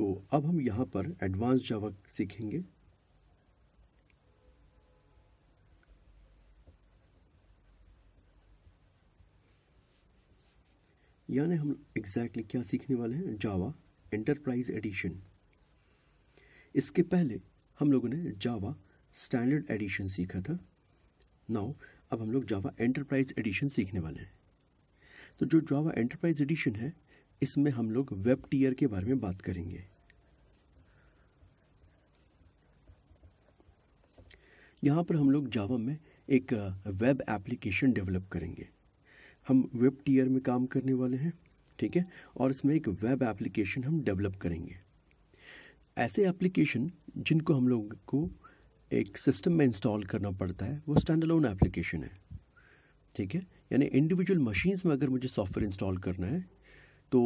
तो अब हम यहाँ पर एडवांस जावा सीखेंगे यानी हम एग्जैक्टली exactly क्या सीखने वाले हैं जावा एंटरप्राइज एडिशन इसके पहले हम लोगों ने जावा स्टैंडर्ड एडिशन सीखा था नाउ अब हम लोग जावा एंटरप्राइज एडिशन सीखने वाले हैं तो जो जावा एंटरप्राइज एडिशन है इसमें हम लोग वेब टीयर के बारे में बात करेंगे यहाँ पर हम लोग जावा में एक वेब एप्लीकेशन डेवलप करेंगे हम वेब टीयर में काम करने वाले हैं ठीक है और इसमें एक वेब एप्लीकेशन हम डेवलप करेंगे ऐसे एप्लीकेशन जिनको हम लोग को एक सिस्टम में इंस्टॉल करना पड़ता है वो स्टैंड अलोन एप्लीकेशन है ठीक है यानी इंडिविजुअल मशीन्स में अगर मुझे सॉफ्टवेयर इंस्टॉल करना है तो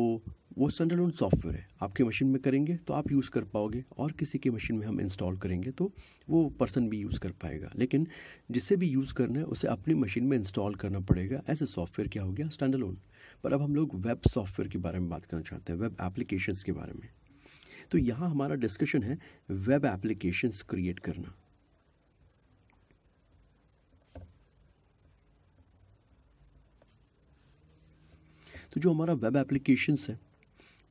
वो स्टैंडर्लोन सॉफ्टवेयर है आपके मशीन में करेंगे तो आप यूज़ कर पाओगे और किसी के मशीन में हम इंस्टॉल करेंगे तो वो पर्सन भी यूज़ कर पाएगा लेकिन जिससे भी यूज़ करना है उसे अपनी मशीन में इंस्टॉल करना पड़ेगा ऐसे सॉफ्टवेयर क्या हो गया स्टैंडर्लोन पर अब हम लोग वेब सॉफ्टवेयर के बारे में बात करना चाहते हैं वेब एप्लीकेशन के बारे में तो यहाँ हमारा डिस्कशन है वेब एप्लीकेशन क्रिएट करना तो जो हमारा वेब एप्लीकेशंस है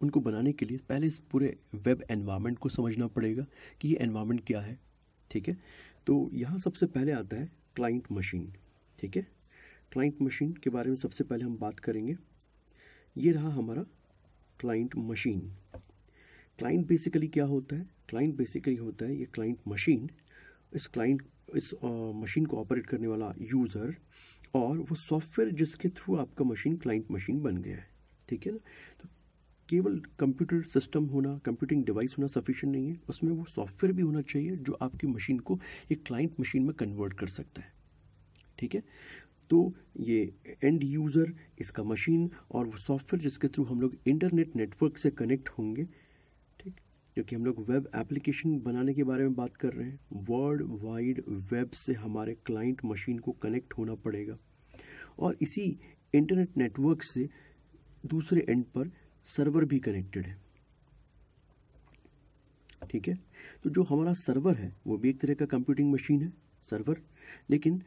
उनको बनाने के लिए पहले इस पूरे वेब एनवायरनमेंट को समझना पड़ेगा कि ये एनवायरनमेंट क्या है ठीक है तो यहाँ सबसे पहले आता है क्लाइंट मशीन ठीक है क्लाइंट मशीन के बारे में सबसे पहले हम बात करेंगे ये रहा हमारा क्लाइंट मशीन क्लाइंट बेसिकली क्या होता है क्लाइंट बेसिकली होता है ये क्लाइंट मशीन इस क्लाइंट इस मशीन को ऑपरेट करने वाला यूज़र और वो सॉफ्टवेयर जिसके थ्रू आपका मशीन क्लाइंट मशीन बन गया है ठीक है ना तो केवल कंप्यूटर सिस्टम होना कंप्यूटिंग डिवाइस होना सफिशिएंट नहीं है उसमें वो सॉफ्टवेयर भी होना चाहिए जो आपकी मशीन को एक क्लाइंट मशीन में कन्वर्ट कर सकता है ठीक है तो ये एंड यूज़र इसका मशीन और वो सॉफ्टवेयर जिसके थ्रू हम लोग इंटरनेट नेटवर्क से कनेक्ट होंगे ठीक क्योंकि हम लोग वेब एप्लीकेशन बनाने के बारे में बात कर रहे हैं वर्ल्ड वाइड वेब से हमारे क्लाइंट मशीन को कनेक्ट होना पड़ेगा और इसी इंटरनेट नेटवर्क से दूसरे एंड पर सर्वर भी कनेक्टेड है ठीक है तो जो हमारा सर्वर है वो भी एक तरह का कंप्यूटिंग मशीन है सर्वर लेकिन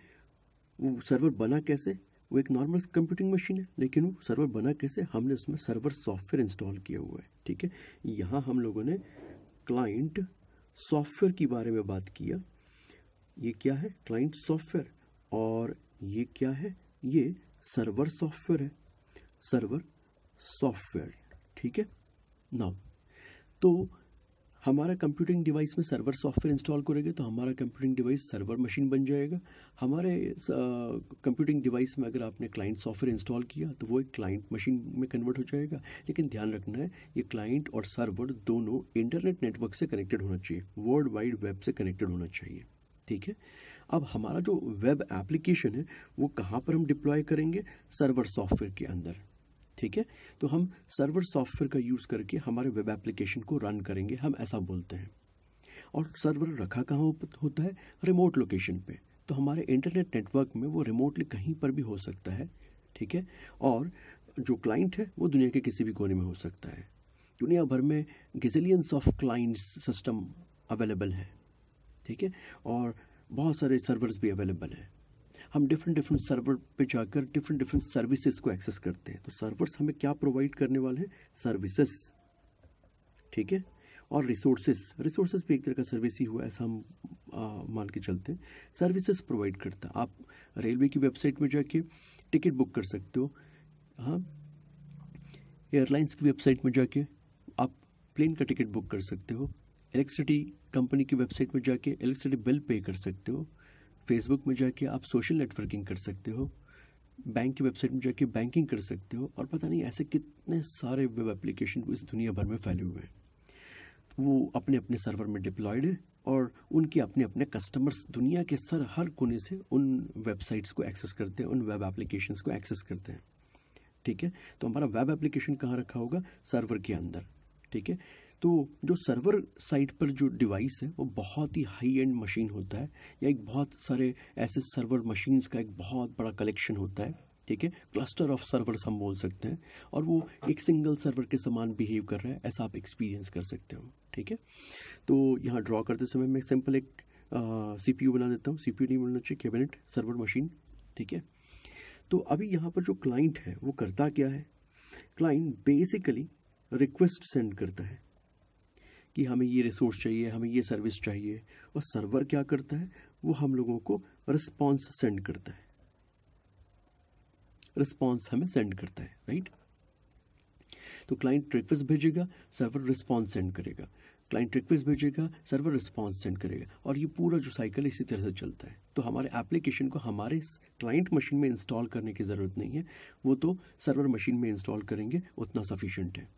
वो सर्वर बना कैसे वो एक नॉर्मल कंप्यूटिंग मशीन है लेकिन वो सर्वर बना कैसे हमने उसमें सर्वर सॉफ्टवेयर इंस्टॉल किया हुआ है ठीक है यहाँ हम लोगों ने क्लाइंट सॉफ्टवेयर के बारे में बात किया ये क्या है क्लाइंट सॉफ्टवेयर और ये क्या है ये सर्वर सॉफ्टवेयर है सर्वर सॉफ्टवेयर ठीक है ना तो हमारा कंप्यूटिंग डिवाइस में सर्वर सॉफ्टवेयर इंस्टॉल करेंगे तो हमारा कंप्यूटिंग डिवाइस सर्वर मशीन बन जाएगा हमारे कंप्यूटिंग डिवाइस में अगर आपने क्लाइंट सॉफ्टवेयर इंस्टॉल किया तो वो एक क्लाइंट मशीन में कन्वर्ट हो जाएगा लेकिन ध्यान रखना है ये क्लाइंट और सर्वर दोनों इंटरनेट नेटवर्क से कनेक्टेड होना चाहिए वर्ल्ड वाइड वेब से कनेक्टेड होना चाहिए ठीक है अब हमारा जो वेब एप्लीकेशन है वो कहाँ पर हम डिप्लॉय करेंगे सर्वर सॉफ्टवेयर के अंदर ठीक है तो हम सर्वर सॉफ्टवेयर का यूज़ करके हमारे वेब एप्लीकेशन को रन करेंगे हम ऐसा बोलते हैं और सर्वर रखा कहाँ होता है रिमोट लोकेशन पे तो हमारे इंटरनेट नेटवर्क में वो रिमोटली कहीं पर भी हो सकता है ठीक है और जो क्लाइंट है वो दुनिया के किसी भी कोने में हो सकता है दुनिया भर में gazillions of clients system available हैं ठीक है और बहुत सारे सर्वर्स भी अवेलेबल हैं हम डिफरेंट डिफरेंट सर्वर पे जाकर डिफरेंट डिफरेंट सर्विसेज को एक्सेस करते हैं तो सर्वर्स हमें क्या प्रोवाइड करने वाले हैं सर्विसेज ठीक है और रिसोर्सेज रिसोर्सेज भी एक तरह का सर्विस ही हुआ ऐसा हम मान के चलते हैं सर्विसेज प्रोवाइड करता आप रेलवे की वेबसाइट में जाके टिकट बुक कर सकते हो हाँ एयरलाइंस की वेबसाइट में जाके आप प्लेन का टिकट बुक कर सकते हो इलेक्ट्रिसिटी कंपनी की वेबसाइट में जाके इलेक्ट्रिसिटी बिल पे कर सकते हो फेसबुक में जाके आप सोशल नेटवर्किंग कर सकते हो बैंक की वेबसाइट में जाके बैंकिंग कर सकते हो और पता नहीं ऐसे कितने सारे वेब एप्लीकेशन इस दुनिया भर में फैले हुए हैं वो अपने अपने सर्वर में डिप्लॉयड है और उनके अपने अपने कस्टमर्स दुनिया के सर हर कोने से उन वेबसाइट्स को एक्सेस करते हैं उन वेब एप्लीकेशंस को एक्सेस करते हैं ठीक है तो हमारा वेब एप्लीकेशन कहाँ रखा होगा सर्वर के अंदर ठीक है तो जो सर्वर साइट पर जो डिवाइस है वो बहुत ही हाई एंड मशीन होता है या एक बहुत सारे ऐसे सर्वर मशीन्स का एक बहुत बड़ा कलेक्शन होता है ठीक है क्लस्टर ऑफ सर्वर्स हम बोल सकते हैं और वो एक सिंगल सर्वर के समान बिहेव कर रहा है ऐसा आप एक्सपीरियंस कर सकते हो ठीक है तो यहाँ ड्रॉ करते समय मैं सिंपल एक सी पी यू बना देता हूँ सी पी यू नहीं बनना चाहिए कैबिनेट सर्वर मशीन ठीक है तो अभी यहाँ पर जो क्लाइंट है वो करता क्या है क्लाइंट बेसिकली रिक्वेस्ट सेंड करता है कि हमें ये रिसोर्स चाहिए हमें ये सर्विस चाहिए और सर्वर क्या करता है वो हम लोगों को रिस्पॉन्स सेंड करता है रिस्पॉन्स हमें सेंड करता है राइट तो क्लाइंट रिक्वेस्ट भेजेगा सर्वर रिस्पॉन्स सेंड करेगा क्लाइंट रिक्वेस्ट भेजेगा सर्वर रिस्पॉन्स सेंड करेगा और ये पूरा जो साइकिल इसी तरह से चलता है तो हमारे एप्लीकेशन को हमारे क्लाइंट मशीन में इंस्टॉल करने की ज़रूरत नहीं है वो तो सर्वर मशीन में इंस्टॉल करेंगे उतना सफिशेंट है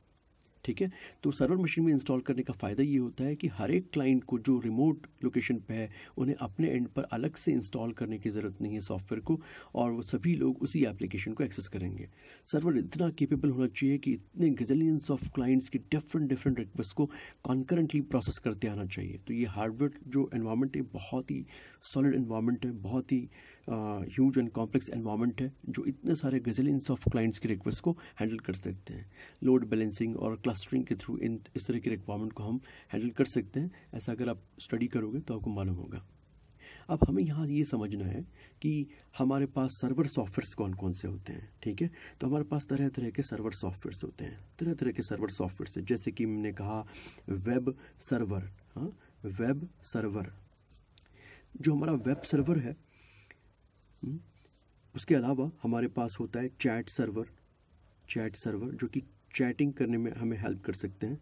ठीक है तो सर्वर मशीन में इंस्टॉल करने का फ़ायदा ये होता है कि हर एक क्लाइंट को जो रिमोट लोकेशन पे है उन्हें अपने एंड पर अलग से इंस्टॉल करने की ज़रूरत नहीं है सॉफ्टवेयर को और वो सभी लोग उसी एप्लीकेशन को एक्सेस करेंगे सर्वर इतना केपेबल होना चाहिए कि इतने गजलियंस ऑफ क्लाइंट्स की डिफरेंट डिफरेंट रिक्वेस्ट को कॉन्करेंटली प्रोसेस करते आना चाहिए तो ये हार्डवेयर जो इन्वायरमेंट है बहुत ही सॉलिड इन्वायरमेंट है बहुत ही ह्यूज एंड कॉम्प्लेक्स एनवायरनमेंट है जो इतने सारे गजिलियंस ऑफ क्लाइंट्स की रिक्वेस्ट को हैंडल कर सकते हैं लोड बैलेंसिंग और क्लस्टरिंग के थ्रू इन इस तरह की रिक्वायरमेंट को हम हैंडल कर सकते हैं ऐसा अगर आप स्टडी करोगे तो आपको मालूम होगा अब हमें यहाँ ये समझना है कि हमारे पास सर्वर सॉफ्टवेयर्स कौन कौन से होते हैं ठीक है तो हमारे पास तरह तरह के सर्वर सॉफ्टवेयर्स होते हैं तरह तरह के सर्वर सॉफ्टवेयर्स हैं जैसे कि मैंने कहा वेब सर्वर हाँ वेब सर्वर जो हमारा वेब सर्वर है उसके अलावा हमारे पास होता है चैट सर्वर चैट सर्वर जो कि चैटिंग करने में हमें हेल्प कर सकते हैं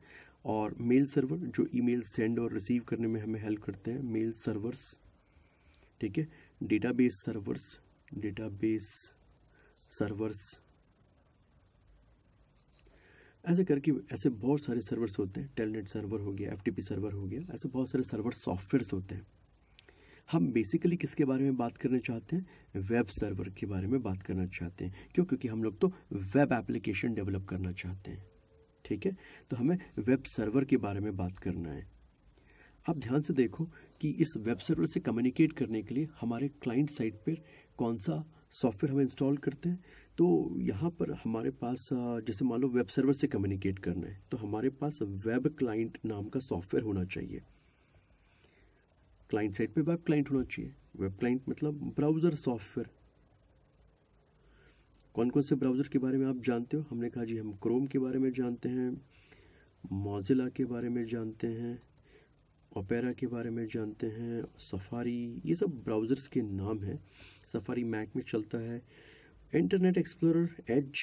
और मेल सर्वर जो ईमेल सेंड और रिसीव करने में हमें हेल्प करते हैं मेल सर्वर्स ठीक है डेटाबेस सर्वर्स डेटाबेस सर्वर्स ऐसे करके ऐसे बहुत सारे सर्वर्स होते हैं टेलनेट सर्वर हो गया एफ सर्वर हो गया ऐसे बहुत सारे सर्वर सॉफ्टवेयर्स होते हैं हम बेसिकली किसके बारे में बात करना चाहते हैं वेब सर्वर के बारे में बात करना चाहते हैं क्यों क्योंकि हम लोग तो वेब एप्लीकेशन डेवलप करना चाहते हैं ठीक है तो हमें वेब सर्वर के बारे में बात करना है आप ध्यान से देखो कि इस वेब सर्वर से कम्युनिकेट करने के लिए हमारे क्लाइंट साइट पर कौन सा सॉफ्टवेयर हम इंस्टॉल करते हैं तो यहाँ पर हमारे पास जैसे मान लो वेब सर्वर से कम्युनिकेट करना है तो हमारे पास वेब क्लाइंट नाम का सॉफ्टवेयर होना चाहिए क्लाइंट साइड पे वेब क्लाइंट होना चाहिए वेब क्लाइंट मतलब ब्राउज़र सॉफ्टवेयर कौन कौन से ब्राउज़र के बारे में आप जानते हो हमने कहा जी हम क्रोम के बारे में जानते हैं मोजिला के बारे में जानते हैं ओपेरा के बारे में जानते हैं सफारी ये सब ब्राउज़र्स के नाम हैं सफारी मैक में चलता है इंटरनेट एक्सप्लोरर एज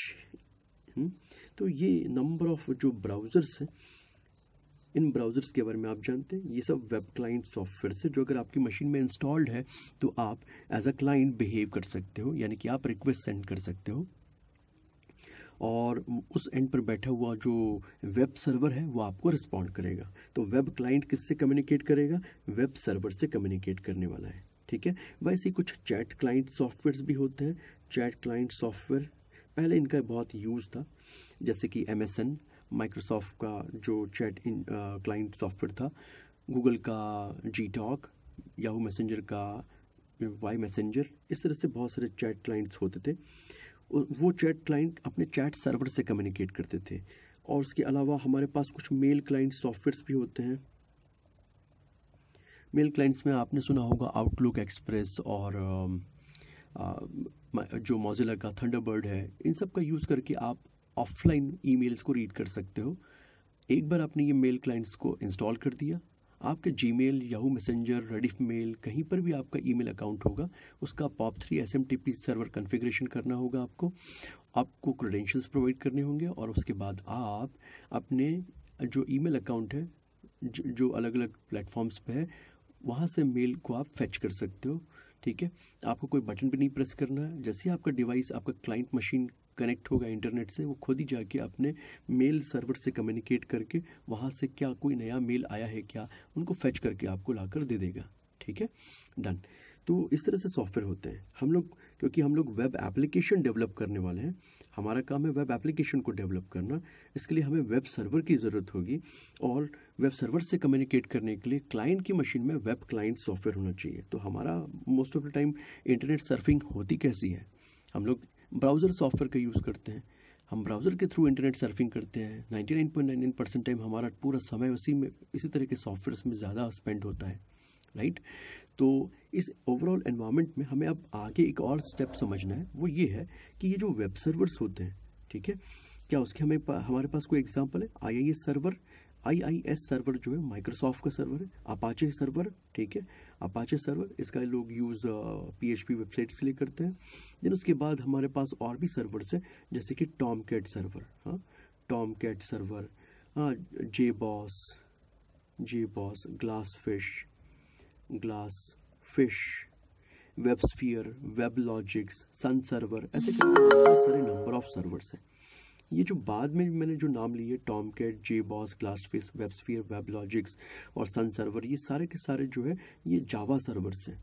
तो ये नंबर ऑफ जो ब्राउज़र्स हैं इन ब्राउज़र्स के बारे में आप जानते हैं ये सब वेब क्लाइंट सॉफ्टवेयर से जो अगर आपकी मशीन में इंस्टॉल्ड है तो आप एज अ क्लाइंट बिहेव कर सकते हो यानी कि आप रिक्वेस्ट सेंड कर सकते हो और उस एंड पर बैठा हुआ जो वेब सर्वर है वो आपको रिस्पॉन्ड करेगा तो वेब क्लाइंट किससे कम्युनिकेट करेगा वेब सर्वर से कम्युनिकेट करने वाला है ठीक है वैसे कुछ चैट क्लाइंट सॉफ्टवेयर्स भी होते हैं चैट क्लाइंट सॉफ्टवेयर पहले इनका बहुत यूज़ था जैसे कि एम एस एन माइक्रोसॉफ्ट का जो चैट इन क्लाइंट सॉफ्टवेयर था गूगल का जी टॉक याहू मैसेंजर का वाई मैसेंजर इस तरह से बहुत सारे चैट क्लाइंट्स होते थे वो चैट क्लाइंट अपने चैट सर्वर से कम्युनिकेट करते थे और उसके अलावा हमारे पास कुछ मेल क्लाइंट सॉफ्टवेयर्स भी होते हैं मेल क्लाइंट्स में आपने सुना होगा आउटलुक एक्सप्रेस और आ, um, uh, जो मोजिला का थंडरबर्ड है इन सब का यूज़ करके आप ऑफलाइन ईमेल्स को रीड कर सकते हो एक बार आपने ये मेल क्लाइंट्स को इंस्टॉल कर दिया आपका Gmail Yahoo Messenger Rediff mail कहीं पर भी आपका ईमेल अकाउंट होगा उसका POP three S M T P server configuration करना होगा आपको आपको क्रेडेंशियल्स प्रोवाइड करने होंगे और उसके बाद आप अपने जो ईमेल अकाउंट है जो अलग अलग प्लेटफॉर्म्स पे है वहाँ से मेल को आप फैच कर सकते हो ठीक है आपको कोई बटन भी नहीं प्रेस करना है जैसे ही आपका डिवाइस आपका क्लाइंट मशीन कनेक्ट होगा इंटरनेट से वो खुद ही जाके अपने मेल सर्वर से कम्युनिकेट करके वहाँ से क्या कोई नया मेल आया है क्या उनको फैच करके आपको ला कर दे देगा ठीक है डन तो इस तरह से सॉफ्टवेयर होते हैं हम लोग क्योंकि हम लोग वेब एप्लीकेशन डेवलप करने वाले हैं हमारा काम है वेब एप्लीकेशन को डेवलप करना इसके लिए हमें वेब सर्वर की ज़रूरत होगी और वेब सर्वर से कम्युनिकेट करने के लिए क्लाइंट की मशीन में वेब क्लाइंट सॉफ्टवेयर होना चाहिए तो हमारा most of the time internet surfing होती कैसी है हम लोग ब्राउज़र सॉफ्टवेयर का यूज़ करते हैं हम ब्राउज़र के थ्रू इंटरनेट सर्फिंग करते हैं नाइन्टी परसेंट टाइम हमारा पूरा समय उसी में इसी तरह के सॉफ्टवेयर में ज़्यादा स्पेंड होता है राइट तो इस ओवरऑल एनवायरनमेंट में हमें अब आगे एक और स्टेप समझना है वो ये है कि ये जो वेब सर्वर्स होते हैं ठीक है क्या उसके हमें पा, हमारे पास कोई एग्जाम्पल है आई सर्वर आईआईएस सर्वर जो है माइक्रोसॉफ्ट का सर्वर है अपाचे सर्वर ठीक है अपाचे सर्वर इसका लोग यूज़ पीएचपी वेबसाइट्स के लिए करते हैं देन उसके बाद हमारे पास और भी सर्वर्स हैं जैसे कि टॉम कैट सर्वर हाँ टॉम कैट सर्वर हाँ JBoss JBoss GlassFish GlassFish WebSphere Web Logics Sun server ऐसे सारे नंबर ऑफ सर्वर्स हैं ये जो बाद में मैंने जो नाम लिए Tomcat JBoss GlassFish WebSphere Web Logics और सन सर्वर ये सारे के सारे जो है ये जावा सर्वर्स हैं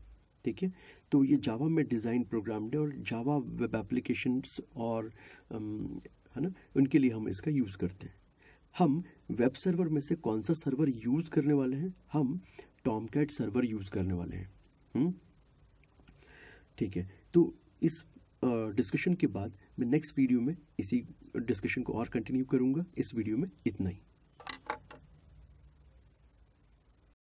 ठीक है तो ये जावा में डिज़ाइन प्रोग्राम है और जावा वेब एप्लीकेशन और um, है ना उनके लिए हम इसका यूज़ करते हैं हम वेब सर्वर में से कौन सा सर्वर यूज़ करने वाले हैं हम टॉम कैट सर्वर यूज़ करने वाले हैं हम्म? ठीक है तो इस डिस्कशन uh, के बाद मैं नेक्स्ट वीडियो में इसी डिस्कशन को और कंटिन्यू करूँगा इस वीडियो में इतना ही